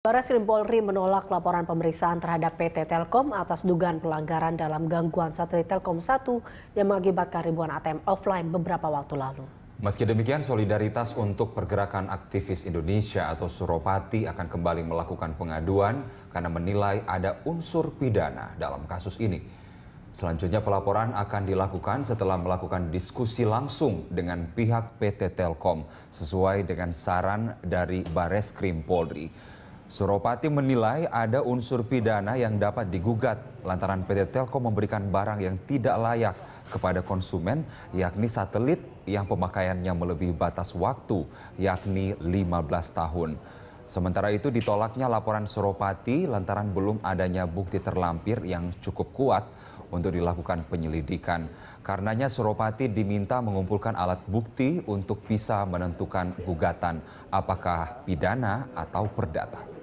Bareskrim Polri menolak laporan pemeriksaan terhadap PT Telkom atas dugaan pelanggaran dalam gangguan satelit Telkom 1 yang mengakibatkan ribuan ATM offline beberapa waktu lalu. Meski demikian, solidaritas untuk pergerakan aktivis Indonesia atau Suropati akan kembali melakukan pengaduan karena menilai ada unsur pidana dalam kasus ini. Selanjutnya pelaporan akan dilakukan setelah melakukan diskusi langsung dengan pihak PT Telkom sesuai dengan saran dari Bareskrim Polri. Suropati menilai ada unsur pidana yang dapat digugat lantaran PT Telkom memberikan barang yang tidak layak kepada konsumen yakni satelit yang pemakaiannya melebihi batas waktu yakni 15 tahun. Sementara itu ditolaknya laporan Suropati lantaran belum adanya bukti terlampir yang cukup kuat untuk dilakukan penyelidikan. Karenanya Suropati diminta mengumpulkan alat bukti untuk bisa menentukan gugatan apakah pidana atau perdata.